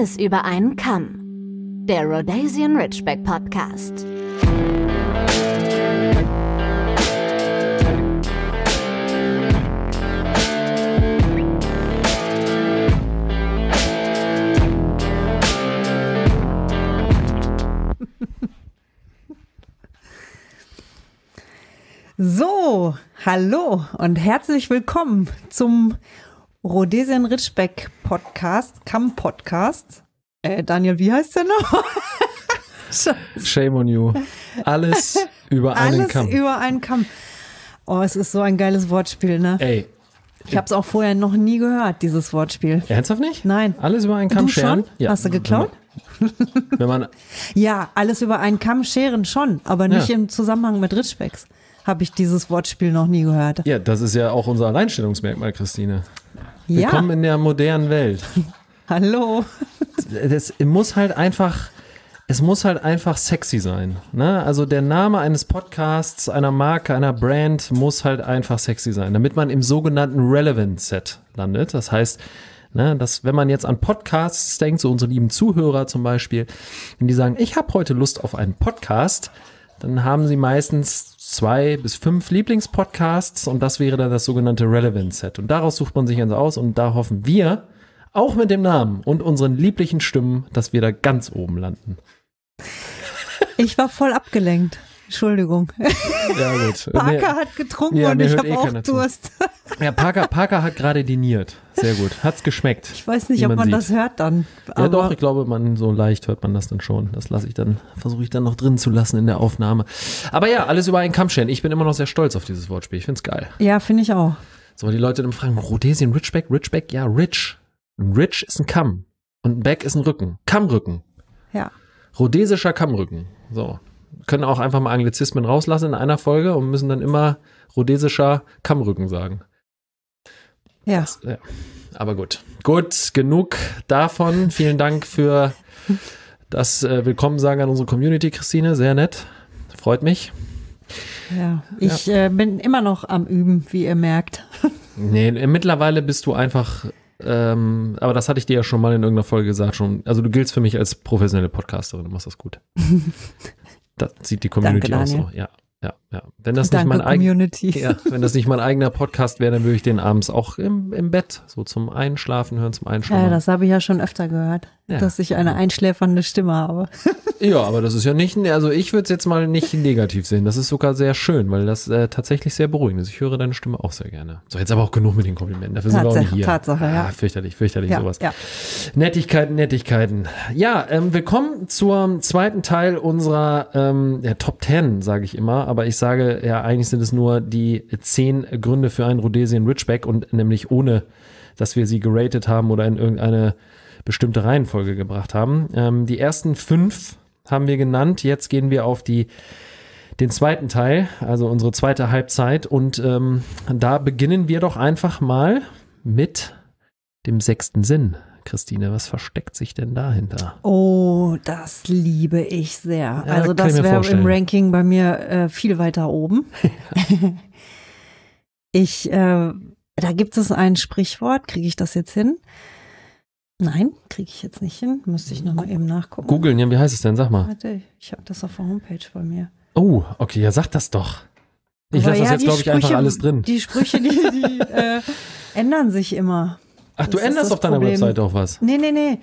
Alles über einen Kamm. Der Rhodesian Ridgeback Podcast. So, hallo und herzlich willkommen zum Rhodesian Ridgeback Podcast, Cam Podcast. Äh, Daniel, wie heißt der noch? Shame on you. Alles über einen Kamm. Alles über einen Kamm. Oh, es ist so ein geiles Wortspiel, ne? Ey. Ich habe es auch vorher noch nie gehört, dieses Wortspiel. Ernsthaft nicht? Nein. Alles über einen Kamm du scheren? Schon? Ja. Hast du geklaut? Wenn man, ja, alles über einen Kamm scheren schon, aber nicht ja. im Zusammenhang mit Ritschbecks habe ich dieses Wortspiel noch nie gehört. Ja, das ist ja auch unser Alleinstellungsmerkmal, Christine. Ja. Willkommen in der modernen Welt. Hallo. Das muss halt einfach, es muss halt einfach sexy sein. Ne? Also der Name eines Podcasts, einer Marke, einer Brand muss halt einfach sexy sein, damit man im sogenannten Relevant Set landet. Das heißt, ne, dass wenn man jetzt an Podcasts denkt, so unsere lieben Zuhörer zum Beispiel, wenn die sagen, ich habe heute Lust auf einen Podcast, dann haben sie meistens zwei bis fünf Lieblingspodcasts und das wäre dann das sogenannte Relevance Set. Und daraus sucht man sich eins also aus und da hoffen wir, auch mit dem Namen und unseren lieblichen Stimmen, dass wir da ganz oben landen. Ich war voll abgelenkt. Entschuldigung. Ja, gut. Parker nee. hat getrunken ja, und ich habe eh auch Durst. Zu. Ja, Parker, Parker hat gerade diniert. Sehr gut. Hat's geschmeckt. Ich weiß nicht, ob man, man das hört dann. Ja, doch, ich glaube, man so leicht hört man das dann schon. Das lasse ich dann, versuche ich dann noch drin zu lassen in der Aufnahme. Aber ja, alles über einen Kamm stellen. Ich bin immer noch sehr stolz auf dieses Wortspiel. Ich find's geil. Ja, finde ich auch. So, die Leute dann fragen, Rhodesien, Richback, Richback, ja, Rich. Ein Ridge ist ein Kamm. Und ein Back ist ein Rücken. Kammrücken. Ja. Rhodesischer Kammrücken. So können auch einfach mal Anglizismen rauslassen in einer Folge und müssen dann immer rhodesischer Kammrücken sagen. Ja. Das, ja. Aber gut. Gut, genug davon. Vielen Dank für das äh, sagen an unsere Community, Christine. Sehr nett. Freut mich. Ja, ich ja. Äh, bin immer noch am Üben, wie ihr merkt. nee, mittlerweile bist du einfach, ähm, aber das hatte ich dir ja schon mal in irgendeiner Folge gesagt. Schon, also du giltst für mich als professionelle Podcasterin, du machst das gut. Das sieht die Community Danke, auch so. Ja, ja, ja. Wenn das, Danke, nicht mein Community. ja, wenn das nicht mein eigener Podcast wäre, dann würde ich den abends auch im, im Bett so zum Einschlafen hören, zum Einschlafen. Ja, das habe ich ja schon öfter gehört ja. dass ich eine einschläfernde Stimme habe. ja, aber das ist ja nicht, also ich würde es jetzt mal nicht negativ sehen. Das ist sogar sehr schön, weil das äh, tatsächlich sehr beruhigend ist. Ich höre deine Stimme auch sehr gerne. So, jetzt aber auch genug mit den Komplimenten. Dafür Tatsache, sind wir auch nicht hier. Tatsache, ja. Ah, fürchterlich, fürchterlich ja, sowas. Ja. Nettigkeiten, Nettigkeiten. Ja, ähm, wir kommen zum zweiten Teil unserer ähm, ja, Top 10, sage ich immer. Aber ich sage ja, eigentlich sind es nur die zehn Gründe für einen Rhodesian Ridgeback und nämlich ohne, dass wir sie geratet haben oder in irgendeine bestimmte Reihenfolge gebracht haben. Ähm, die ersten fünf haben wir genannt. Jetzt gehen wir auf die den zweiten Teil, also unsere zweite Halbzeit. Und ähm, da beginnen wir doch einfach mal mit dem sechsten Sinn. Christine, was versteckt sich denn dahinter? Oh, das liebe ich sehr. Ja, also das wäre im Ranking bei mir äh, viel weiter oben. Ja. ich, äh, da gibt es ein Sprichwort, kriege ich das jetzt hin? Nein, kriege ich jetzt nicht hin. Müsste ich nochmal eben nachgucken. Googeln, ja, wie heißt es denn? Sag mal. Warte, ich habe das auf der Homepage bei mir. Oh, okay, ja, sag das doch. Ich lasse ja, das jetzt, glaube ich, Sprüche, einfach alles drin. Die Sprüche, die, die äh, ändern sich immer. Ach, das du änderst auf deiner Problem. Website auch was? Nee, nee, nee.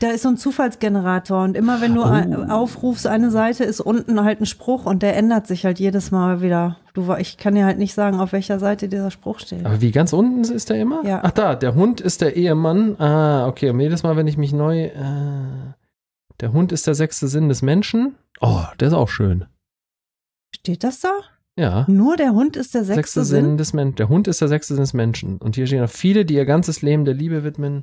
Da ist so ein Zufallsgenerator und immer wenn du oh. aufrufst, eine Seite ist unten halt ein Spruch und der ändert sich halt jedes Mal wieder. Du, ich kann dir halt nicht sagen, auf welcher Seite dieser Spruch steht. Aber wie ganz unten ist der immer? Ja. Ach da, der Hund ist der Ehemann. Ah, okay. Und jedes Mal, wenn ich mich neu. Äh, der Hund ist der sechste Sinn des Menschen. Oh, der ist auch schön. Steht das da? Ja. Nur der Hund ist der sechste, sechste Sinn? Sinn des Menschen. Der Hund ist der sechste Sinn des Menschen. Und hier stehen noch viele, die ihr ganzes Leben der Liebe widmen.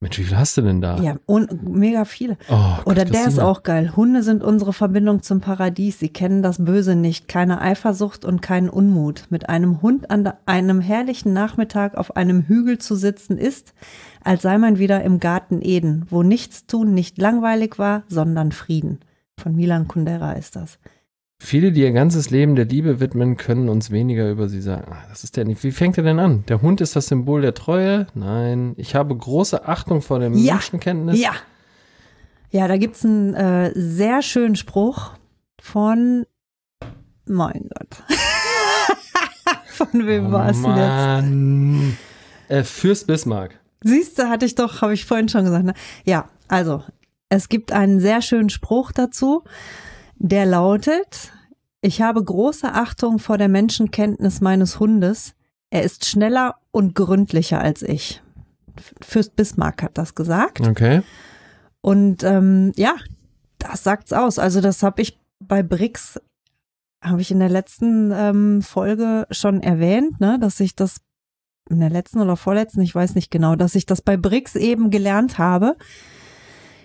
Mensch, wie viel hast du denn da? Ja, und mega viele. Oh, Gott, Oder der ist auch geil. Hunde sind unsere Verbindung zum Paradies. Sie kennen das Böse nicht, keine Eifersucht und keinen Unmut. Mit einem Hund an einem herrlichen Nachmittag auf einem Hügel zu sitzen ist, als sei man wieder im Garten Eden, wo nichts tun nicht langweilig war, sondern Frieden. Von Milan Kundera ist das. Viele, die ihr ganzes Leben der Liebe widmen, können uns weniger über sie sagen. Ah, das ist der nicht. Wie fängt er denn an? Der Hund ist das Symbol der Treue? Nein. Ich habe große Achtung vor dem ja. Menschenkenntnis. Ja. Ja, da gibt es einen äh, sehr schönen Spruch von mein Gott. von wem oh, war es denn jetzt? Äh, Fürst Bismarck. Siehst du, hatte ich doch, habe ich vorhin schon gesagt. Ne? Ja, also, es gibt einen sehr schönen Spruch dazu. Der lautet, ich habe große Achtung vor der Menschenkenntnis meines Hundes. Er ist schneller und gründlicher als ich. Fürst Bismarck hat das gesagt. Okay. Und ähm, ja, das sagt's aus. Also das habe ich bei Brix habe ich in der letzten ähm, Folge schon erwähnt, ne, dass ich das in der letzten oder vorletzten, ich weiß nicht genau, dass ich das bei Brix eben gelernt habe,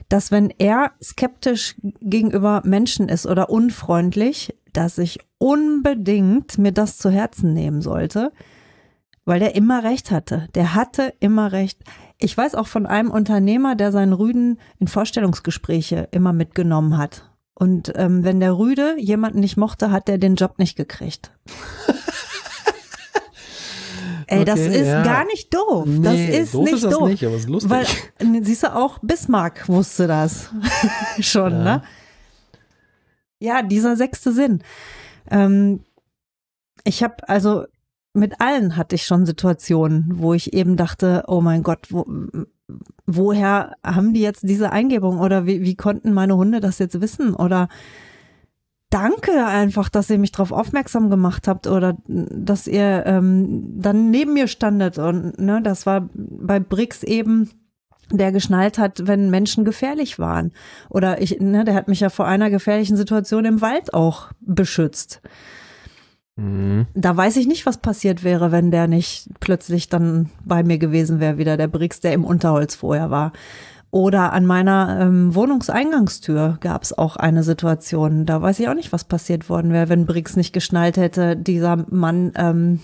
dass wenn er skeptisch gegenüber Menschen ist oder unfreundlich, dass ich unbedingt mir das zu Herzen nehmen sollte, weil der immer recht hatte. Der hatte immer recht. Ich weiß auch von einem Unternehmer, der seinen Rüden in Vorstellungsgespräche immer mitgenommen hat. Und ähm, wenn der Rüde jemanden nicht mochte, hat der den Job nicht gekriegt. Ey, okay, das ist ja. gar nicht doof. das ist doof nicht ist das doof. Nicht, aber ist lustig. Weil, ne, siehst du, auch Bismarck wusste das schon, ja. ne? Ja, dieser sechste Sinn. Ähm, ich habe also mit allen hatte ich schon Situationen, wo ich eben dachte, oh mein Gott, wo, woher haben die jetzt diese Eingebung oder wie, wie konnten meine Hunde das jetzt wissen oder danke einfach, dass ihr mich darauf aufmerksam gemacht habt oder dass ihr ähm, dann neben mir standet. Und ne, das war bei Brix eben der geschnallt hat, wenn Menschen gefährlich waren. Oder ich, ne, der hat mich ja vor einer gefährlichen Situation im Wald auch beschützt. Mhm. Da weiß ich nicht, was passiert wäre, wenn der nicht plötzlich dann bei mir gewesen wäre, wieder der Brix, der im Unterholz vorher war. Oder an meiner ähm, Wohnungseingangstür gab es auch eine Situation. Da weiß ich auch nicht, was passiert worden wäre, wenn Briggs nicht geschnallt hätte. Dieser Mann, ähm,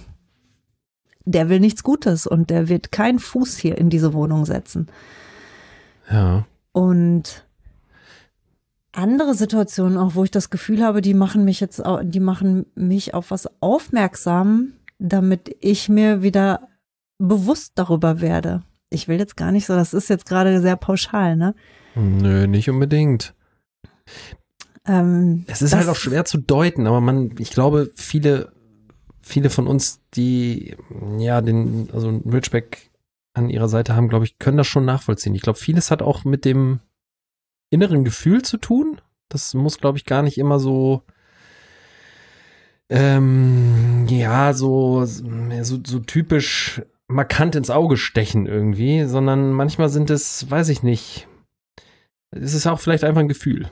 der will nichts Gutes und der wird keinen Fuß hier in diese Wohnung setzen. Ja. Und andere Situationen auch, wo ich das Gefühl habe, die machen mich jetzt, die machen mich auf was aufmerksam, damit ich mir wieder bewusst darüber werde ich will jetzt gar nicht so, das ist jetzt gerade sehr pauschal, ne? Nö, nicht unbedingt. Ähm, es ist halt auch schwer zu deuten, aber man, ich glaube, viele, viele von uns, die ja den, also Ridgeback an ihrer Seite haben, glaube ich, können das schon nachvollziehen. Ich glaube, vieles hat auch mit dem inneren Gefühl zu tun. Das muss, glaube ich, gar nicht immer so ähm, ja, so, so, so typisch markant ins Auge stechen irgendwie, sondern manchmal sind es, weiß ich nicht, es ist auch vielleicht einfach ein Gefühl.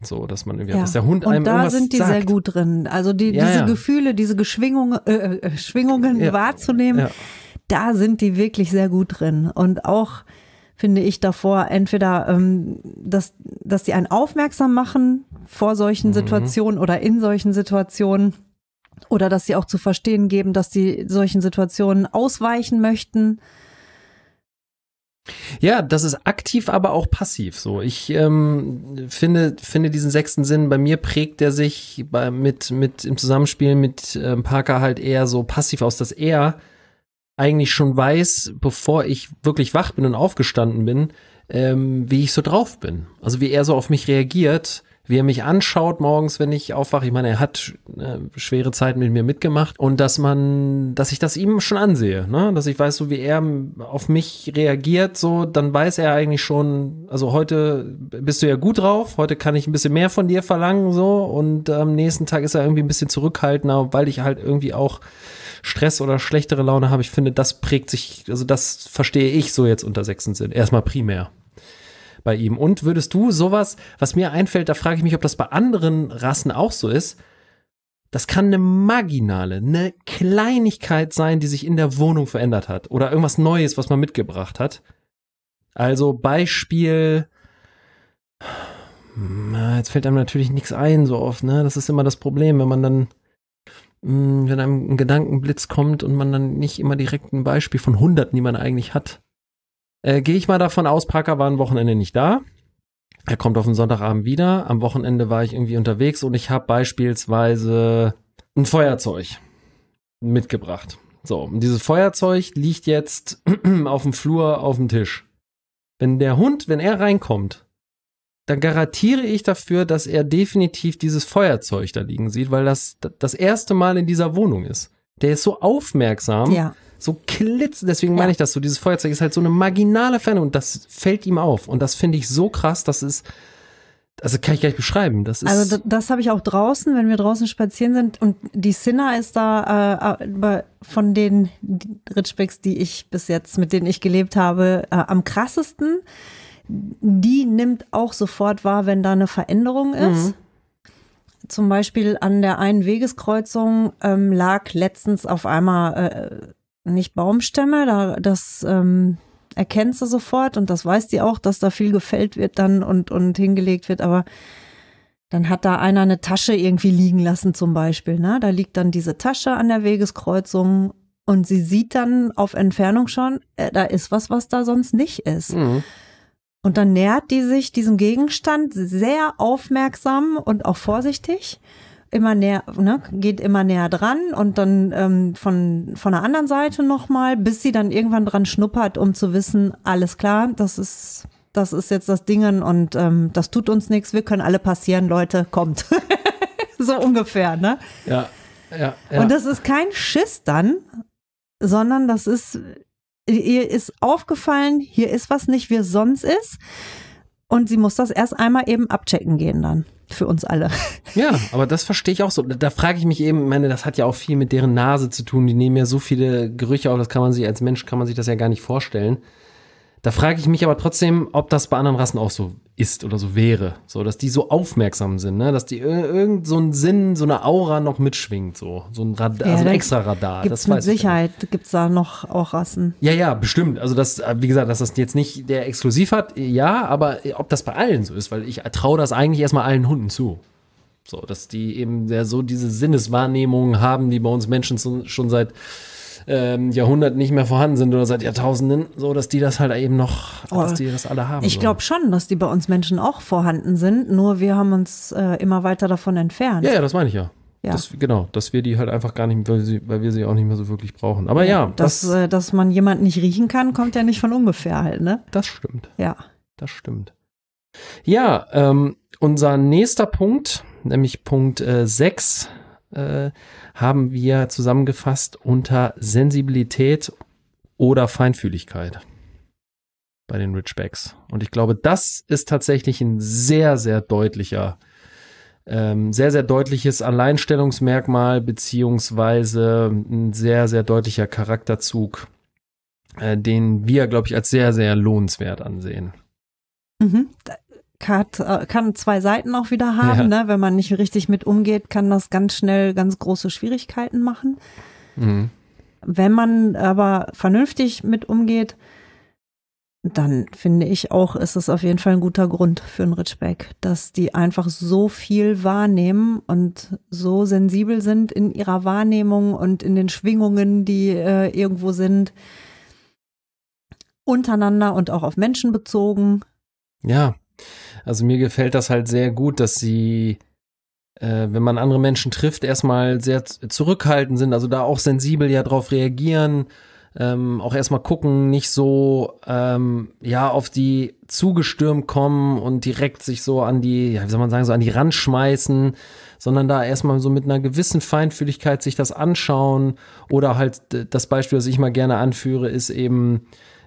So, dass man irgendwie, ja. dass der Hund einem Und da sind die sagt. sehr gut drin. Also die, ja, diese ja. Gefühle, diese Geschwingung, äh, äh Schwingungen ja. wahrzunehmen, da sind die wirklich sehr gut drin. Und auch finde ich davor entweder, ähm, dass, dass die einen aufmerksam machen vor solchen mhm. Situationen oder in solchen Situationen oder dass sie auch zu verstehen geben, dass sie solchen Situationen ausweichen möchten. Ja, das ist aktiv, aber auch passiv. So, ich ähm, finde finde diesen sechsten Sinn bei mir prägt er sich bei, mit mit im Zusammenspiel mit ähm, Parker halt eher so passiv aus, dass er eigentlich schon weiß, bevor ich wirklich wach bin und aufgestanden bin, ähm, wie ich so drauf bin. Also wie er so auf mich reagiert wie er mich anschaut morgens, wenn ich aufwache. Ich meine, er hat äh, schwere Zeiten mit mir mitgemacht und dass man, dass ich das ihm schon ansehe, ne? dass ich weiß, so wie er auf mich reagiert, so, dann weiß er eigentlich schon, also heute bist du ja gut drauf, heute kann ich ein bisschen mehr von dir verlangen, so und am ähm, nächsten Tag ist er irgendwie ein bisschen zurückhaltender, weil ich halt irgendwie auch Stress oder schlechtere Laune habe. Ich finde, das prägt sich, also das verstehe ich so jetzt unter sechsten Sinn. Erstmal primär bei ihm. Und würdest du sowas, was mir einfällt, da frage ich mich, ob das bei anderen Rassen auch so ist, das kann eine marginale, eine Kleinigkeit sein, die sich in der Wohnung verändert hat oder irgendwas Neues, was man mitgebracht hat. Also Beispiel, jetzt fällt einem natürlich nichts ein so oft, ne? Das ist immer das Problem, wenn man dann, hm, wenn einem ein Gedankenblitz kommt und man dann nicht immer direkt ein Beispiel von Hunderten, die man eigentlich hat, äh, Gehe ich mal davon aus, Parker war am Wochenende nicht da. Er kommt auf den Sonntagabend wieder. Am Wochenende war ich irgendwie unterwegs und ich habe beispielsweise ein Feuerzeug mitgebracht. So, und dieses Feuerzeug liegt jetzt auf dem Flur auf dem Tisch. Wenn der Hund, wenn er reinkommt, dann garantiere ich dafür, dass er definitiv dieses Feuerzeug da liegen sieht, weil das das erste Mal in dieser Wohnung ist. Der ist so aufmerksam, ja so klitzen, deswegen meine ich das so, dieses Feuerzeug ist halt so eine marginale Ferne und das fällt ihm auf. Und das finde ich so krass, das ist, also kann ich gar nicht beschreiben. Das ist also das, das habe ich auch draußen, wenn wir draußen spazieren sind. Und die Cinna ist da äh, äh von den Ritschbecks, die ich bis jetzt, mit denen ich gelebt habe, äh, am krassesten. Die nimmt auch sofort wahr, wenn da eine Veränderung mhm. ist. Mhm. Zum Beispiel an der einen Wegeskreuzung ähm, lag letztens auf einmal äh, nicht Baumstämme, da, das ähm, erkennst du sofort und das weiß die auch, dass da viel gefällt wird dann und, und hingelegt wird, aber dann hat da einer eine Tasche irgendwie liegen lassen zum Beispiel. Ne? Da liegt dann diese Tasche an der Wegeskreuzung und sie sieht dann auf Entfernung schon, äh, da ist was, was da sonst nicht ist. Mhm. Und dann nähert die sich diesem Gegenstand sehr aufmerksam und auch vorsichtig immer näher, ne, geht immer näher dran und dann ähm, von, von der anderen Seite nochmal, bis sie dann irgendwann dran schnuppert, um zu wissen, alles klar, das ist, das ist jetzt das Dingen und ähm, das tut uns nichts, wir können alle passieren, Leute, kommt. so ungefähr, ne? Ja, ja, ja. Und das ist kein Schiss dann, sondern das ist, ihr ist aufgefallen, hier ist was nicht, wie es sonst ist. Und sie muss das erst einmal eben abchecken gehen dann. Für uns alle. Ja, aber das verstehe ich auch so. Da frage ich mich eben, ich meine, das hat ja auch viel mit deren Nase zu tun. Die nehmen ja so viele Gerüche auf, das kann man sich als Mensch, kann man sich das ja gar nicht vorstellen. Da frage ich mich aber trotzdem, ob das bei anderen Rassen auch so ist oder so wäre. So, dass die so aufmerksam sind, ne? dass die irgend so einen Sinn, so eine Aura noch mitschwingt, so, so ein Radar, ja, also ein extra Radar. Gibt's das mit Sicherheit gibt es da noch auch Rassen. Ja, ja, bestimmt. Also das, äh, wie gesagt, dass das jetzt nicht der exklusiv hat, ja, aber äh, ob das bei allen so ist, weil ich äh, traue das eigentlich erstmal allen Hunden zu. So, dass die eben so diese Sinneswahrnehmungen haben, die bei uns Menschen schon seit ähm, Jahrhunderten nicht mehr vorhanden sind oder seit Jahrtausenden, so dass die das halt eben noch, oh, dass die das alle haben. Ich glaube schon, dass die bei uns Menschen auch vorhanden sind, nur wir haben uns äh, immer weiter davon entfernt. Ja, ja, das meine ich ja. Ja. Das, genau, dass wir die halt einfach gar nicht, weil, sie, weil, wir sie auch nicht mehr so wirklich brauchen. Aber ja. Dass, das, äh, dass man jemanden nicht riechen kann, kommt ja nicht von ungefähr halt, ne? Das stimmt. Ja. Das stimmt. Ja, ähm, unser nächster Punkt, nämlich Punkt 6, äh, äh, haben wir zusammengefasst unter Sensibilität oder Feinfühligkeit bei den Richbacks. Und ich glaube, das ist tatsächlich ein sehr, sehr deutlicher, ähm, sehr, sehr deutliches Alleinstellungsmerkmal beziehungsweise ein sehr, sehr deutlicher Charakterzug, äh, den wir, glaube ich, als sehr, sehr lohnenswert ansehen. Mhm hat, äh, kann zwei Seiten auch wieder haben. Ja. Ne? Wenn man nicht richtig mit umgeht, kann das ganz schnell ganz große Schwierigkeiten machen. Mhm. Wenn man aber vernünftig mit umgeht, dann finde ich auch, ist das auf jeden Fall ein guter Grund für einen Ridgeback, dass die einfach so viel wahrnehmen und so sensibel sind in ihrer Wahrnehmung und in den Schwingungen, die äh, irgendwo sind, untereinander und auch auf Menschen bezogen. Ja. Also mir gefällt das halt sehr gut, dass sie, äh, wenn man andere Menschen trifft, erstmal sehr zurückhaltend sind, also da auch sensibel ja drauf reagieren, ähm, auch erstmal gucken, nicht so ähm, ja auf die zugestürmt kommen und direkt sich so an die, ja, wie soll man sagen, so an die Rand schmeißen, sondern da erstmal so mit einer gewissen Feinfühligkeit sich das anschauen oder halt das Beispiel, das ich mal gerne anführe, ist eben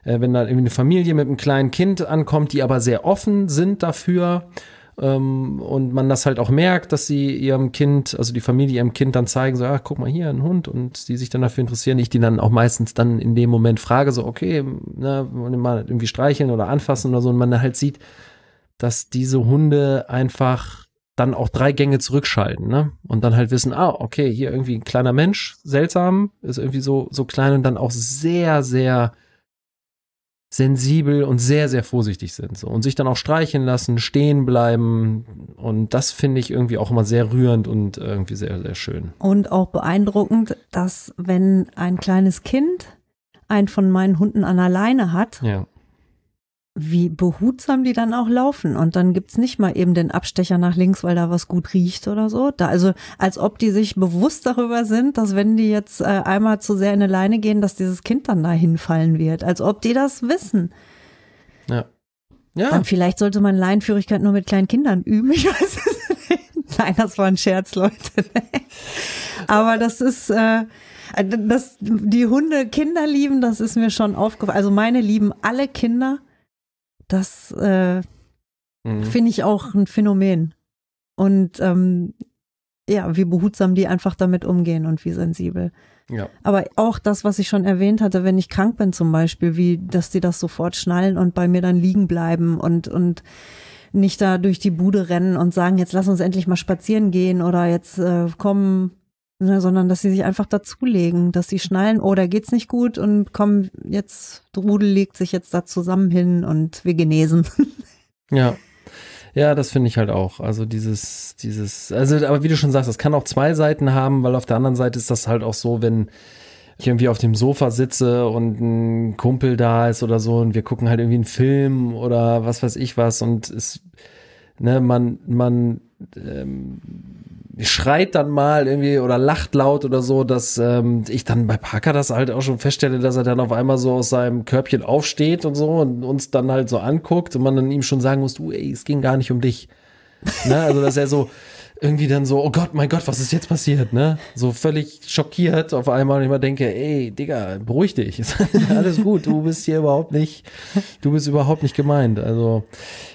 äh, wenn da irgendwie eine Familie mit einem kleinen Kind ankommt, die aber sehr offen sind dafür ähm, und man das halt auch merkt, dass sie ihrem Kind, also die Familie ihrem Kind dann zeigen, so, ach, guck mal hier, ein Hund und die sich dann dafür interessieren, ich die dann auch meistens dann in dem Moment frage, so, okay, ne, mal irgendwie streicheln oder anfassen oder so und man dann halt sieht, dass diese Hunde einfach dann auch drei Gänge zurückschalten, ne? Und dann halt wissen, ah, okay, hier irgendwie ein kleiner Mensch, seltsam, ist irgendwie so, so klein und dann auch sehr, sehr sensibel und sehr, sehr vorsichtig sind so. und sich dann auch streichen lassen, stehen bleiben. Und das finde ich irgendwie auch immer sehr rührend und irgendwie sehr, sehr schön. Und auch beeindruckend, dass wenn ein kleines Kind einen von meinen Hunden an der Leine hat, ja wie behutsam die dann auch laufen. Und dann gibt es nicht mal eben den Abstecher nach links, weil da was gut riecht oder so. Da, also als ob die sich bewusst darüber sind, dass wenn die jetzt äh, einmal zu sehr in eine Leine gehen, dass dieses Kind dann da hinfallen wird. Als ob die das wissen. Ja. ja. Dann vielleicht sollte man Leinführigkeit nur mit kleinen Kindern üben. Ich weiß es nicht. Nein, das war ein Scherz, Leute. Aber das ist. Äh, das, die Hunde Kinder lieben, das ist mir schon aufgefallen. Also meine lieben alle Kinder. Das äh, mhm. finde ich auch ein Phänomen. Und ähm, ja, wie behutsam die einfach damit umgehen und wie sensibel. Ja. Aber auch das, was ich schon erwähnt hatte, wenn ich krank bin zum Beispiel, wie, dass die das sofort schnallen und bei mir dann liegen bleiben und, und nicht da durch die Bude rennen und sagen, jetzt lass uns endlich mal spazieren gehen oder jetzt äh, kommen ne, sondern dass sie sich einfach dazulegen, dass sie schnallen, oh, da geht's nicht gut und komm, jetzt Drudel legt sich jetzt da zusammen hin und wir genesen. Ja. Ja, das finde ich halt auch. Also dieses, dieses, also aber wie du schon sagst, das kann auch zwei Seiten haben, weil auf der anderen Seite ist das halt auch so, wenn ich irgendwie auf dem Sofa sitze und ein Kumpel da ist oder so und wir gucken halt irgendwie einen Film oder was weiß ich was und es, ne, man, man ähm, schreit dann mal irgendwie oder lacht laut oder so, dass ähm, ich dann bei Parker das halt auch schon feststelle, dass er dann auf einmal so aus seinem Körbchen aufsteht und so und uns dann halt so anguckt und man dann ihm schon sagen muss, du, ey, es ging gar nicht um dich. ne? Also, dass er so irgendwie dann so, oh Gott, mein Gott, was ist jetzt passiert, ne? So völlig schockiert auf einmal und ich mal denke, ey, Digga, beruhig dich, alles gut, du bist hier überhaupt nicht, du bist überhaupt nicht gemeint. Also,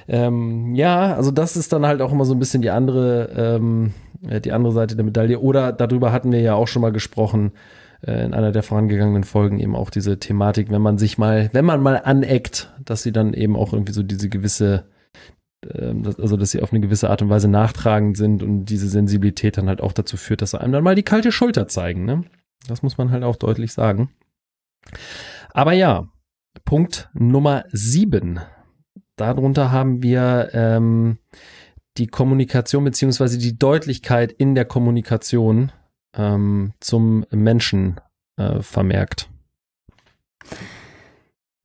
ähm, ja, also das ist dann halt auch immer so ein bisschen die andere, ähm, äh, die andere Seite der Medaille. Oder darüber hatten wir ja auch schon mal gesprochen äh, in einer der vorangegangenen Folgen eben auch diese Thematik, wenn man sich mal, wenn man mal aneckt, dass sie dann eben auch irgendwie so diese gewisse, ähm, also dass sie auf eine gewisse Art und Weise nachtragend sind und diese Sensibilität dann halt auch dazu führt, dass sie einem dann mal die kalte Schulter zeigen. Ne? Das muss man halt auch deutlich sagen. Aber ja, Punkt Nummer sieben. Darunter haben wir ähm, die Kommunikation beziehungsweise die Deutlichkeit in der Kommunikation ähm, zum Menschen äh, vermerkt.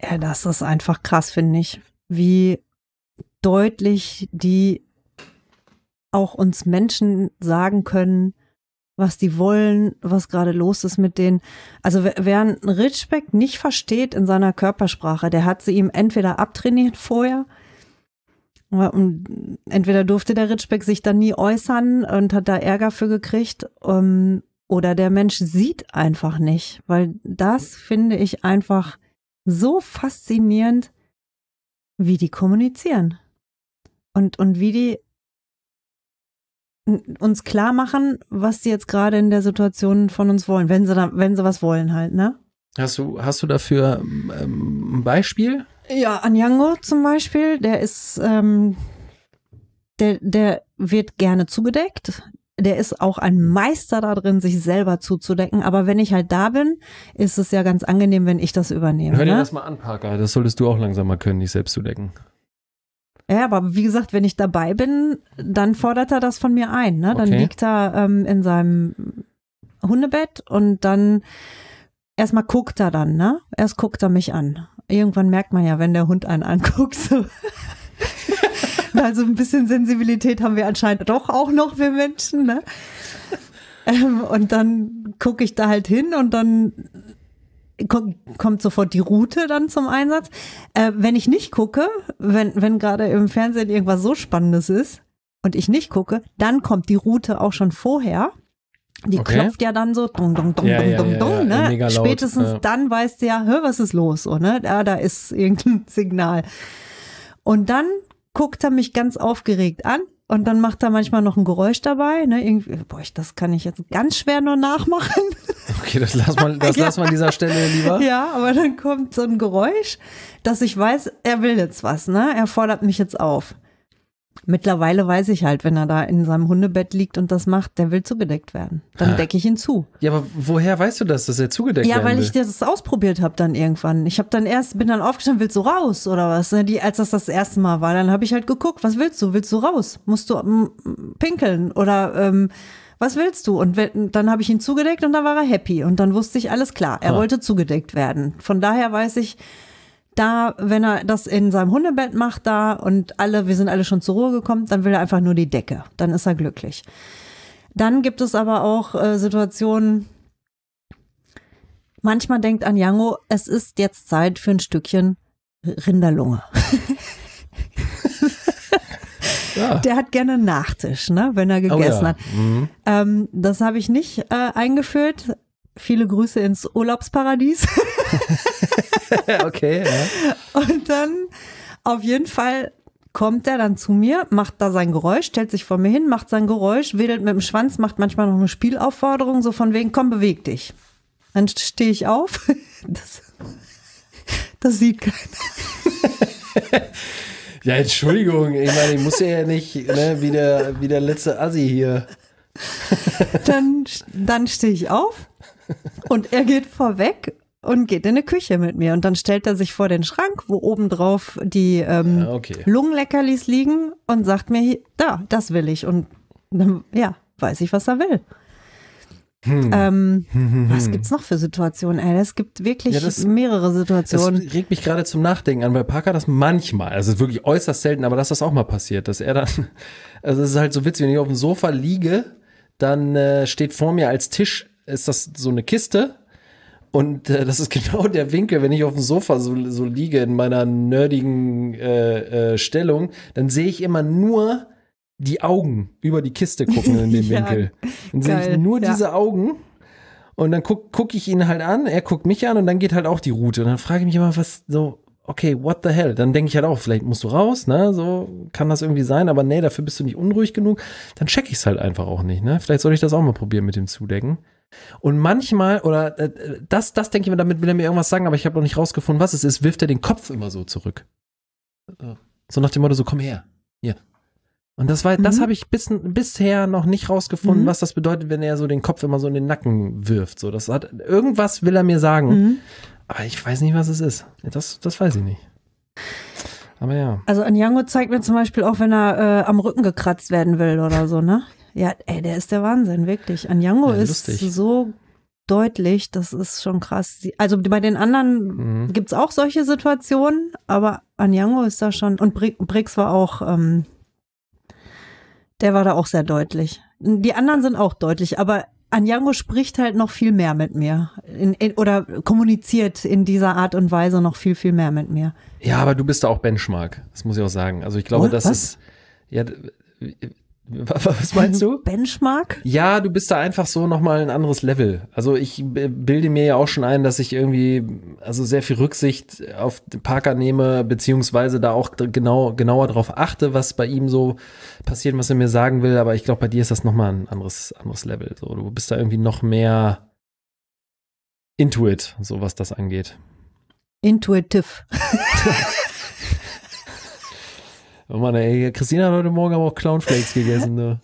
Ja, das ist einfach krass, finde ich, wie deutlich die auch uns Menschen sagen können, was die wollen, was gerade los ist mit denen. Also wer einen Ritschbeck nicht versteht in seiner Körpersprache, der hat sie ihm entweder abtrainiert vorher und entweder durfte der Ritschbeck sich da nie äußern und hat da Ärger für gekriegt, um, ähm, oder der Mensch sieht einfach nicht, weil das finde ich einfach so faszinierend, wie die kommunizieren und, und wie die uns klar machen, was sie jetzt gerade in der Situation von uns wollen, wenn sie da, wenn sie was wollen halt, ne? Hast du, hast du dafür ähm, ein Beispiel? Ja, Anyango zum Beispiel, der ist, ähm, der, der wird gerne zugedeckt. Der ist auch ein Meister da drin, sich selber zuzudecken. Aber wenn ich halt da bin, ist es ja ganz angenehm, wenn ich das übernehme. Hör dir ne? das mal an, Parker. Das solltest du auch langsam mal können, dich selbst zu decken. Ja, aber wie gesagt, wenn ich dabei bin, dann fordert er das von mir ein. Ne? Dann okay. liegt er ähm, in seinem Hundebett und dann erstmal guckt er dann, ne? Erst guckt er mich an irgendwann merkt man ja, wenn der Hund einen anguckt. So. also ein bisschen Sensibilität haben wir anscheinend doch auch noch, wir Menschen. Ne? Ähm, und dann gucke ich da halt hin und dann kommt sofort die Route dann zum Einsatz. Äh, wenn ich nicht gucke, wenn, wenn gerade im Fernsehen irgendwas so Spannendes ist und ich nicht gucke, dann kommt die Route auch schon vorher. Die okay. klopft ja dann so dong, dong, dong, ja, dong, ja, dong, ja, dong, ne? Mega Spätestens laut, dann weißt du ja, hör, was ist los, so, ne? Da, ah, da ist irgendein Signal. Und dann guckt er mich ganz aufgeregt an und dann macht er manchmal noch ein Geräusch dabei. Ne? Irgendwie, boah, ich, das kann ich jetzt ganz schwer nur nachmachen. Okay, das lass mal, das ja. lass mal an dieser Stelle lieber. Ja, aber dann kommt so ein Geräusch, dass ich weiß, er will jetzt was, ne? Er fordert mich jetzt auf. Mittlerweile weiß ich halt, wenn er da in seinem Hundebett liegt und das macht, der will zugedeckt werden. Dann ah. decke ich ihn zu. Ja, aber woher weißt du das, dass er zugedeckt wird? Ja, weil will? ich das ausprobiert habe dann irgendwann. Ich habe dann erst, bin dann aufgestanden, willst du raus oder was? Ne, die, als das das erste Mal war, dann habe ich halt geguckt, was willst du? Willst du raus? Musst du mm, pinkeln oder ähm, was willst du? Und wenn, dann habe ich ihn zugedeckt und dann war er happy und dann wusste ich alles klar. Er ah. wollte zugedeckt werden. Von daher weiß ich, da, wenn er das in seinem Hundebett macht da und alle, wir sind alle schon zur Ruhe gekommen, dann will er einfach nur die Decke. Dann ist er glücklich. Dann gibt es aber auch äh, Situationen, manchmal denkt an Jango, es ist jetzt Zeit für ein Stückchen Rinderlunge. ja. Der hat gerne einen Nachtisch, ne, wenn er gegessen oh, ja. hat. Mhm. Ähm, das habe ich nicht äh, eingeführt. Viele Grüße ins Urlaubsparadies. okay. Ja. Und dann auf jeden Fall kommt er dann zu mir, macht da sein Geräusch, stellt sich vor mir hin, macht sein Geräusch, wedelt mit dem Schwanz, macht manchmal noch eine Spielaufforderung, so von wegen, komm, beweg dich. Dann stehe ich auf. Das, das sieht keiner. Ja, Entschuldigung, ich meine, ich muss ja nicht ne, wie, der, wie der letzte Assi hier. Dann, dann stehe ich auf und er geht vorweg und geht in eine Küche mit mir. Und dann stellt er sich vor den Schrank, wo obendrauf die ähm, ja, okay. Lungenleckerlis liegen und sagt mir, da, das will ich. Und dann, ja, weiß ich, was er will. Hm. Ähm, hm, hm, was noch für Situationen? Ey, es gibt wirklich ja, das, mehrere Situationen. Das regt mich gerade zum Nachdenken an, weil Parker das manchmal, also wirklich äußerst selten, aber dass das auch mal passiert, dass er dann, also es ist halt so witzig, wenn ich auf dem Sofa liege, dann äh, steht vor mir als Tisch, ist das so eine Kiste und äh, das ist genau der Winkel, wenn ich auf dem Sofa so, so liege in meiner nerdigen äh, äh, Stellung, dann sehe ich immer nur die Augen über die Kiste gucken in dem ja, Winkel. Dann sehe ich nur ja. diese Augen und dann gucke guck ich ihn halt an, er guckt mich an und dann geht halt auch die Route. Und dann frage ich mich immer, was so, okay, what the hell? Dann denke ich halt auch, vielleicht musst du raus, ne? So kann das irgendwie sein, aber nee, dafür bist du nicht unruhig genug. Dann check ich es halt einfach auch nicht, ne? Vielleicht soll ich das auch mal probieren mit dem Zudecken. Und manchmal, oder äh, das, das denke ich mir, damit will er mir irgendwas sagen, aber ich habe noch nicht rausgefunden, was es ist, wirft er den Kopf immer so zurück. So nach dem Motto, so komm her. Hier. Und das war, mhm. das habe ich bis, bisher noch nicht rausgefunden, mhm. was das bedeutet, wenn er so den Kopf immer so in den Nacken wirft. So, das hat, irgendwas will er mir sagen. Mhm. Aber ich weiß nicht, was es ist. Das, das weiß ich nicht. Aber ja. Also Anyango zeigt mir zum Beispiel auch, wenn er äh, am Rücken gekratzt werden will oder so, ne? Ja, ey, der ist der Wahnsinn, wirklich. Anjango ja, ist so deutlich, das ist schon krass. Also bei den anderen mhm. gibt es auch solche Situationen, aber Anjango ist da schon, und Briggs war auch, ähm, der war da auch sehr deutlich. Die anderen sind auch deutlich, aber Anjango spricht halt noch viel mehr mit mir in, in, oder kommuniziert in dieser Art und Weise noch viel, viel mehr mit mir. Ja, aber du bist da auch Benchmark, das muss ich auch sagen. Also ich glaube, oh, das was? ist, ja, Was meinst du? Benchmark? Ja, du bist da einfach so nochmal ein anderes Level. Also ich bilde mir ja auch schon ein, dass ich irgendwie also sehr viel Rücksicht auf Parker nehme, beziehungsweise da auch genau, genauer drauf achte, was bei ihm so passiert, was er mir sagen will. Aber ich glaube, bei dir ist das nochmal ein anderes, anderes Level. So, du bist da irgendwie noch mehr intuit, so was das angeht. Intuitiv. Oh Mann, ey, Christina hat heute Morgen aber auch Clownflakes gegessen. Ne?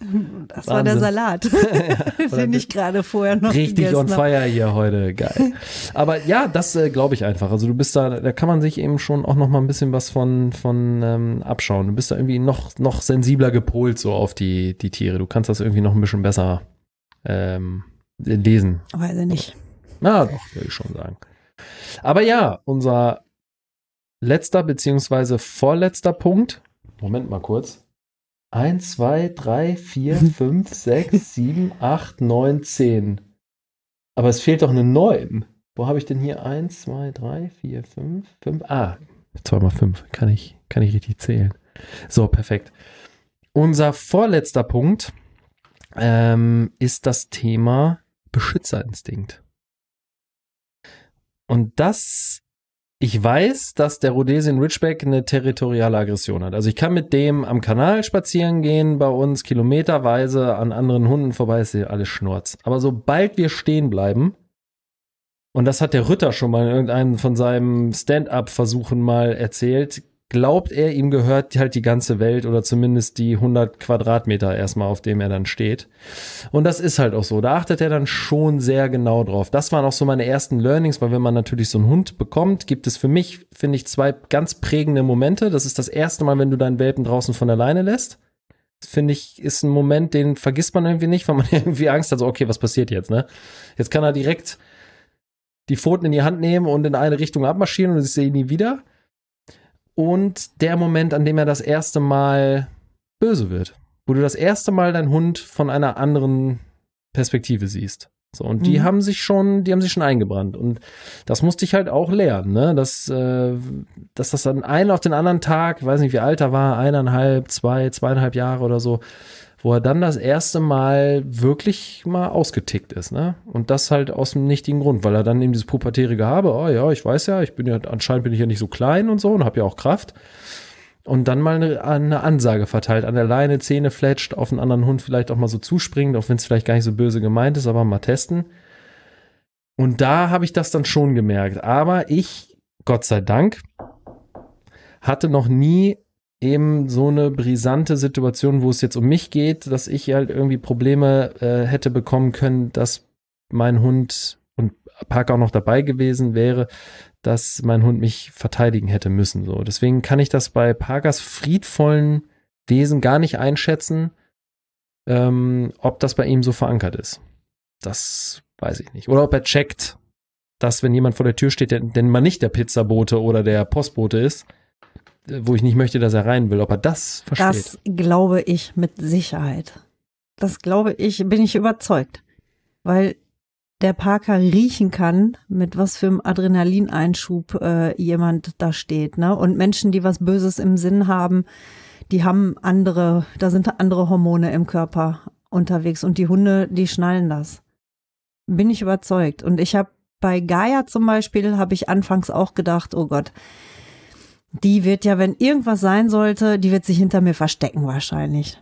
Das Wahnsinn. war der Salat, ja, den ich gerade vorher noch Richtig on fire habe. hier heute, geil. Aber ja, das äh, glaube ich einfach. Also du bist da, da kann man sich eben schon auch noch mal ein bisschen was von, von ähm, abschauen. Du bist da irgendwie noch, noch sensibler gepolt so auf die, die Tiere. Du kannst das irgendwie noch ein bisschen besser ähm, lesen. Weiß ich nicht. Na, doch, würde ich schon sagen. Aber ja, unser letzter beziehungsweise vorletzter Punkt Moment mal kurz. 1, 2, 3, 4, 5, 6, 7, 8, 9, 10. Aber es fehlt doch eine 9. Wo habe ich denn hier 1, 2, 3, 4, 5, 5? Ah, 2 mal 5. Kann ich, kann ich richtig zählen. So, perfekt. Unser vorletzter Punkt ähm, ist das Thema Beschützerinstinkt. Und das ich weiß, dass der Rhodesian Ridgeback eine territoriale Aggression hat. Also ich kann mit dem am Kanal spazieren gehen, bei uns kilometerweise an anderen Hunden vorbei, ist hier alles Schnurz. Aber sobald wir stehen bleiben, und das hat der Ritter schon mal in irgendeinem von seinem Stand-up-Versuchen mal erzählt, glaubt er, ihm gehört halt die ganze Welt oder zumindest die 100 Quadratmeter erstmal, auf dem er dann steht. Und das ist halt auch so. Da achtet er dann schon sehr genau drauf. Das waren auch so meine ersten Learnings, weil wenn man natürlich so einen Hund bekommt, gibt es für mich, finde ich, zwei ganz prägende Momente. Das ist das erste Mal, wenn du deinen Welpen draußen von alleine lässt. Finde ich, ist ein Moment, den vergisst man irgendwie nicht, weil man irgendwie Angst hat, so, okay, was passiert jetzt, ne? Jetzt kann er direkt die Pfoten in die Hand nehmen und in eine Richtung abmarschieren und ich sehe ihn nie wieder und der Moment, an dem er das erste Mal böse wird. Wo du das erste Mal deinen Hund von einer anderen Perspektive siehst. So, und die mhm. haben sich schon, die haben sich schon eingebrannt. Und das musste ich halt auch lernen, ne? Dass, äh, dass das dann einen auf den anderen Tag, ich weiß nicht, wie alt er war, eineinhalb, zwei, zweieinhalb Jahre oder so, wo er dann das erste Mal wirklich mal ausgetickt ist. Ne? Und das halt aus dem nichtigen Grund, weil er dann eben dieses pubertäre Gehabe, oh ja, ich weiß ja, ich bin ja, anscheinend bin ich ja nicht so klein und so und habe ja auch Kraft. Und dann mal eine, eine, Ansage verteilt, an der Leine, Zähne fletscht, auf einen anderen Hund vielleicht auch mal so zuspringt, auch wenn es vielleicht gar nicht so böse gemeint ist, aber mal testen. Und da habe ich das dann schon gemerkt. Aber ich, Gott sei Dank, hatte noch nie eben so eine brisante Situation, wo es jetzt um mich geht, dass ich halt irgendwie Probleme äh, hätte bekommen können, dass mein Hund und Park auch noch dabei gewesen wäre, dass mein Hund mich verteidigen hätte müssen. So, deswegen kann ich das bei Parkers friedvollen Wesen gar nicht einschätzen, ähm, ob das bei ihm so verankert ist. Das weiß ich nicht. Oder ob er checkt, dass wenn jemand vor der Tür steht, der, denn mal nicht der Pizzabote oder der Postbote ist, wo ich nicht möchte, dass er rein will, ob er das versteht. Das glaube ich mit Sicherheit. Das glaube ich, bin ich überzeugt. Weil der Parker riechen kann, mit was für einem Adrenalineinschub äh, jemand da steht. Ne? Und Menschen, die was Böses im Sinn haben, die haben andere, da sind andere Hormone im Körper unterwegs. Und die Hunde, die schnallen das. Bin ich überzeugt. Und ich habe bei Gaia zum Beispiel, habe ich anfangs auch gedacht, oh Gott, die wird ja, wenn irgendwas sein sollte, die wird sich hinter mir verstecken wahrscheinlich.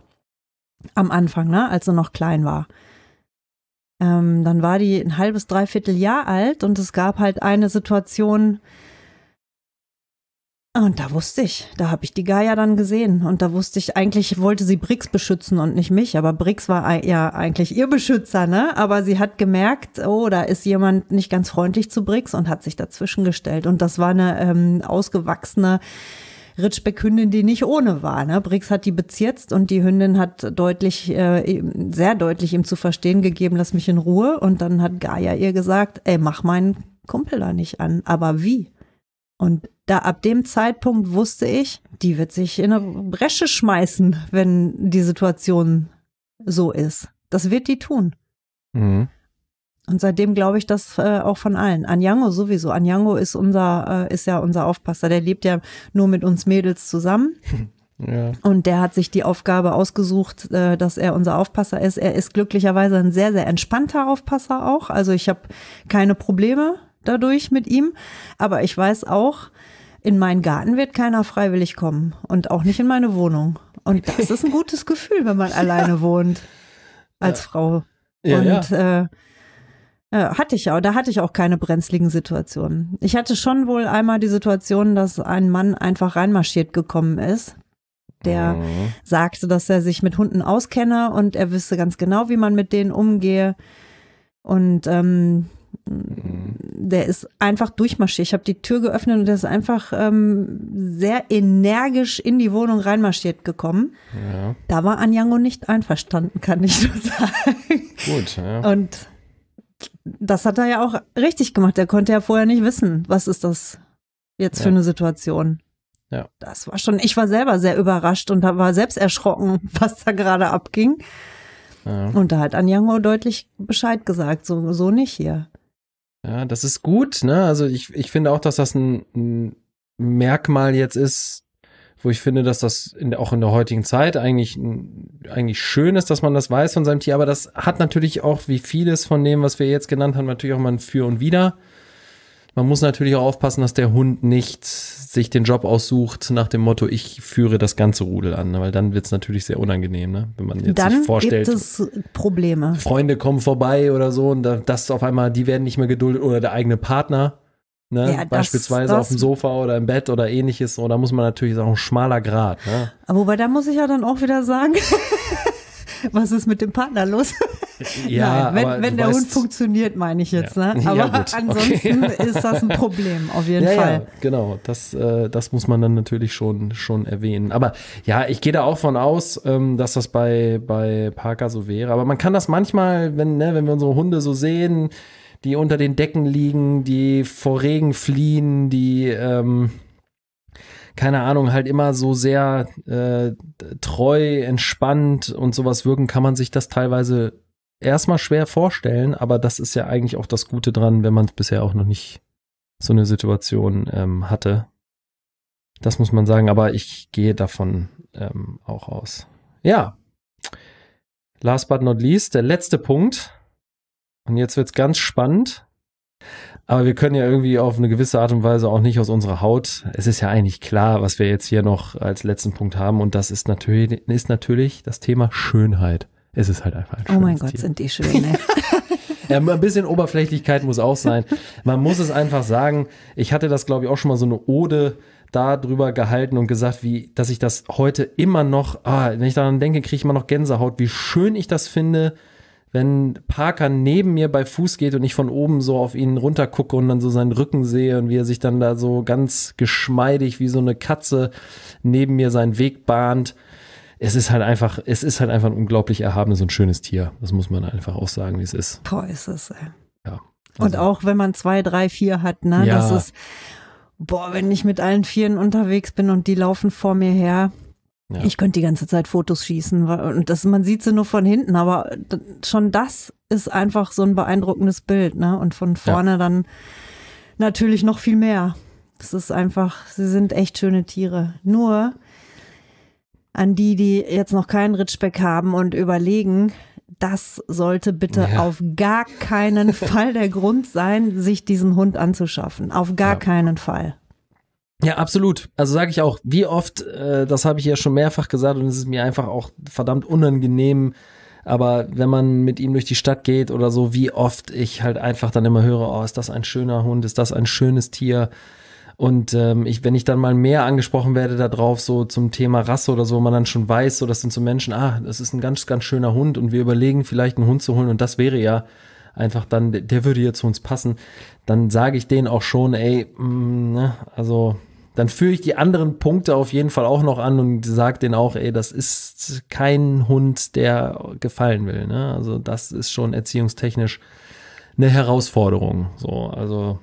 Am Anfang, ne, als sie noch klein war. Ähm, dann war die ein halbes, dreiviertel Jahr alt und es gab halt eine Situation, und da wusste ich, da habe ich die Gaia dann gesehen und da wusste ich, eigentlich wollte sie Brix beschützen und nicht mich, aber Brix war ja eigentlich ihr Beschützer, ne? Aber sie hat gemerkt, oh, da ist jemand nicht ganz freundlich zu Brix und hat sich dazwischen gestellt und das war eine ähm, ausgewachsene Ritschbeck-Hündin, die nicht ohne war. Ne? Brix hat die bezirzt und die Hündin hat deutlich, äh, sehr deutlich ihm zu verstehen gegeben, lass mich in Ruhe. Und dann hat Gaia ihr gesagt, ey, mach meinen Kumpel da nicht an. Aber wie? Und da ab dem Zeitpunkt wusste ich, die wird sich in eine Bresche schmeißen, wenn die Situation so ist. Das wird die tun. Mhm. Und seitdem glaube ich das äh, auch von allen. Anjango sowieso. Anjango ist unser, äh, ist ja unser Aufpasser. Der lebt ja nur mit uns Mädels zusammen. Ja. Und der hat sich die Aufgabe ausgesucht, äh, dass er unser Aufpasser ist. Er ist glücklicherweise ein sehr, sehr entspannter Aufpasser auch. Also ich habe keine Probleme dadurch mit ihm. Aber ich weiß auch, in meinen Garten wird keiner freiwillig kommen und auch nicht in meine Wohnung. Und das ist ein gutes Gefühl, wenn man alleine wohnt als ja. Frau. Ja, und äh, ja. Äh, hatte ich auch, da hatte ich auch keine brenzligen Situationen. Ich hatte schon wohl einmal die Situation, dass ein Mann einfach reinmarschiert gekommen ist. Der mhm. sagte, dass er sich mit Hunden auskenne und er wüsste ganz genau, wie man mit denen umgehe. Und ähm, der ist einfach durchmarschiert. Ich habe die Tür geöffnet und der ist einfach ähm, sehr energisch in die Wohnung reinmarschiert gekommen. Ja. Da war Anjango nicht einverstanden, kann ich nur sagen. Gut, ja. Und das hat er ja auch richtig gemacht. Er konnte ja vorher nicht wissen, was ist das jetzt ja. für eine Situation. Ja. Das war schon, ich war selber sehr überrascht und war selbst erschrocken, was da gerade abging. Ja. Und da hat Anjango deutlich Bescheid gesagt, so, so nicht hier. Ja, das ist gut, ne? Also ich, ich finde auch, dass das ein, ein Merkmal jetzt ist, wo ich finde, dass das in auch in der heutigen Zeit eigentlich, eigentlich schön ist, dass man das weiß von seinem Tier. Aber das hat natürlich auch, wie vieles von dem, was wir jetzt genannt haben, natürlich auch mal ein Für und Wider. Man muss natürlich auch aufpassen, dass der Hund nicht sich den Job aussucht nach dem Motto, ich führe das ganze Rudel an, ne? weil dann wird es natürlich sehr unangenehm, ne? wenn man jetzt dann sich vorstellt. Dann Gibt es Probleme. Freunde kommen vorbei oder so und das auf einmal, die werden nicht mehr geduldet oder der eigene Partner. Ne? Ja, Beispielsweise das, das auf dem Sofa oder im Bett oder ähnliches. Und da muss man natürlich sagen, schmaler Grad. Ne? Wobei, da muss ich ja dann auch wieder sagen, was ist mit dem Partner los? Ja, Nein, wenn, wenn der weißt, Hund funktioniert, meine ich jetzt. Ne? Ja. Ne? Aber ja, ansonsten okay. ist das ein Problem, auf jeden ja, Fall. genau, das, äh, das muss man dann natürlich schon, schon erwähnen. Aber ja, ich gehe da auch von aus, ähm, dass das bei, bei Parker so wäre. Aber man kann das manchmal, wenn, ne, wenn wir unsere Hunde so sehen, die unter den Decken liegen, die vor Regen fliehen, die. Ähm, keine Ahnung, halt immer so sehr äh, treu, entspannt und sowas wirken, kann man sich das teilweise erstmal schwer vorstellen, aber das ist ja eigentlich auch das Gute dran, wenn man es bisher auch noch nicht so eine Situation ähm, hatte. Das muss man sagen, aber ich gehe davon ähm, auch aus. Ja. Last but not least, der letzte Punkt. Und jetzt wird es ganz spannend. Aber wir können ja irgendwie auf eine gewisse Art und Weise auch nicht aus unserer Haut. Es ist ja eigentlich klar, was wir jetzt hier noch als letzten Punkt haben. Und das ist natürlich, ist natürlich das Thema Schönheit es ist halt einfach ein Oh mein Gott, Tier. sind die schön. Ne? ja, ein bisschen Oberflächlichkeit muss auch sein. Man muss es einfach sagen. Ich hatte das, glaube ich, auch schon mal so eine Ode darüber gehalten und gesagt, wie, dass ich das heute immer noch, ah, wenn ich daran denke, kriege ich immer noch Gänsehaut, wie schön ich das finde, wenn Parker neben mir bei Fuß geht und ich von oben so auf ihn runter gucke und dann so seinen Rücken sehe und wie er sich dann da so ganz geschmeidig wie so eine Katze neben mir seinen Weg bahnt es ist halt einfach, es ist halt einfach ein unglaublich erhabenes und schönes Tier. Das muss man einfach auch sagen, wie es ist. Boah, ist es. Ey. Ja. Also. Und auch wenn man zwei, drei, vier hat, ne? Ja. Das ist, boah, wenn ich mit allen Vieren unterwegs bin und die laufen vor mir her. Ja. Ich könnte die ganze Zeit Fotos schießen und das, man sieht sie nur von hinten, aber äh, schon das ist einfach so ein beeindruckendes Bild, ne? Und von vorne ja. dann natürlich noch viel mehr. Es ist einfach, sie sind echt schöne Tiere. Nur an die, die jetzt noch keinen Ritschbeck haben und überlegen, das sollte bitte ja. auf gar keinen Fall der Grund sein, sich diesen Hund anzuschaffen. Auf gar ja. keinen Fall. Ja, absolut. Also sage ich auch, wie oft, äh, das habe ich ja schon mehrfach gesagt und es ist mir einfach auch verdammt unangenehm, aber wenn man mit ihm durch die Stadt geht oder so, wie oft ich halt einfach dann immer höre, oh, ist das ein schöner Hund, ist das ein schönes Tier. Und ähm, ich, wenn ich dann mal mehr angesprochen werde darauf, so zum Thema Rasse oder so, wo man dann schon weiß, so das sind so Menschen, ah, das ist ein ganz, ganz schöner Hund und wir überlegen vielleicht einen Hund zu holen und das wäre ja einfach dann, der würde ja zu uns passen, dann sage ich denen auch schon, ey, mh, mm, ne, also dann führe ich die anderen Punkte auf jeden Fall auch noch an und sage denen auch, ey, das ist kein Hund, der gefallen will. Ne? Also das ist schon erziehungstechnisch eine Herausforderung. So, also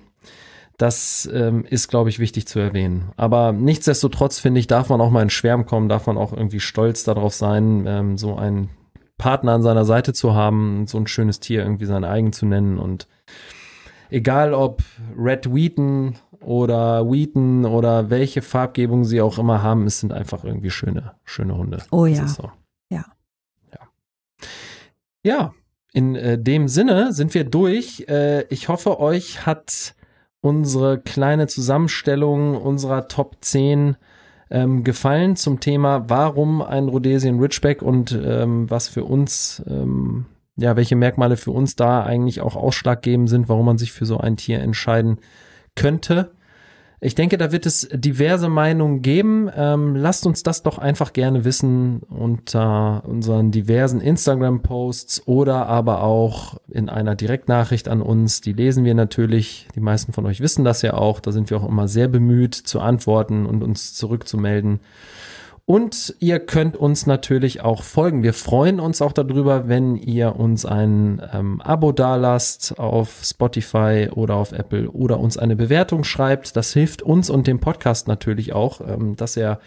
das ähm, ist, glaube ich, wichtig zu erwähnen. Aber nichtsdestotrotz, finde ich, darf man auch mal in Schwärmen kommen, darf man auch irgendwie stolz darauf sein, ähm, so einen Partner an seiner Seite zu haben, so ein schönes Tier irgendwie sein eigen zu nennen. Und egal ob Red Wheaton oder Wheaton oder welche Farbgebung sie auch immer haben, es sind einfach irgendwie schöne, schöne Hunde. Oh ja. So. Ja. Ja. Ja. In äh, dem Sinne sind wir durch. Äh, ich hoffe, euch hat unsere kleine Zusammenstellung unserer Top 10 ähm, gefallen zum Thema, warum ein Rhodesian Ridgeback und ähm, was für uns, ähm, ja, welche Merkmale für uns da eigentlich auch ausschlaggebend sind, warum man sich für so ein Tier entscheiden könnte. Ich denke, da wird es diverse Meinungen geben. Ähm, lasst uns das doch einfach gerne wissen unter unseren diversen Instagram-Posts oder aber auch in einer Direktnachricht an uns. Die lesen wir natürlich. Die meisten von euch wissen das ja auch. Da sind wir auch immer sehr bemüht zu antworten und uns zurückzumelden. Und ihr könnt uns natürlich auch folgen. Wir freuen uns auch darüber, wenn ihr uns ein ähm, Abo dalasst auf Spotify oder auf Apple oder uns eine Bewertung schreibt. Das hilft uns und dem Podcast natürlich auch, ähm, dass er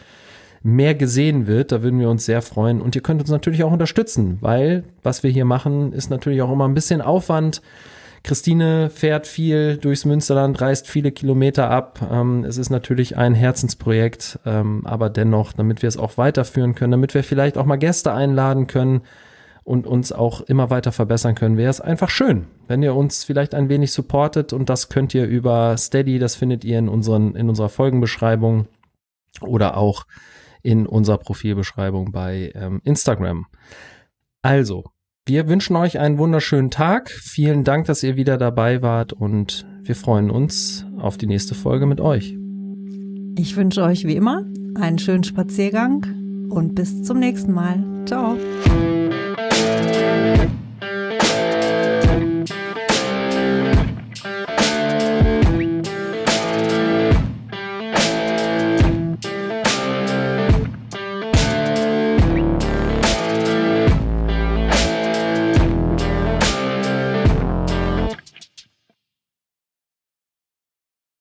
mehr gesehen wird. Da würden wir uns sehr freuen. Und ihr könnt uns natürlich auch unterstützen, weil was wir hier machen, ist natürlich auch immer ein bisschen Aufwand. Christine fährt viel durchs Münsterland, reist viele Kilometer ab. Ähm, es ist natürlich ein Herzensprojekt, ähm, aber dennoch, damit wir es auch weiterführen können, damit wir vielleicht auch mal Gäste einladen können und uns auch immer weiter verbessern können, wäre es einfach schön, wenn ihr uns vielleicht ein wenig supportet und das könnt ihr über Steady, das findet ihr in, unseren, in unserer Folgenbeschreibung oder auch in unserer Profilbeschreibung bei ähm, Instagram. Also, wir wünschen euch einen wunderschönen Tag. Vielen Dank, dass ihr wieder dabei wart und wir freuen uns auf die nächste Folge mit euch. Ich wünsche euch wie immer einen schönen Spaziergang und bis zum nächsten Mal. Ciao.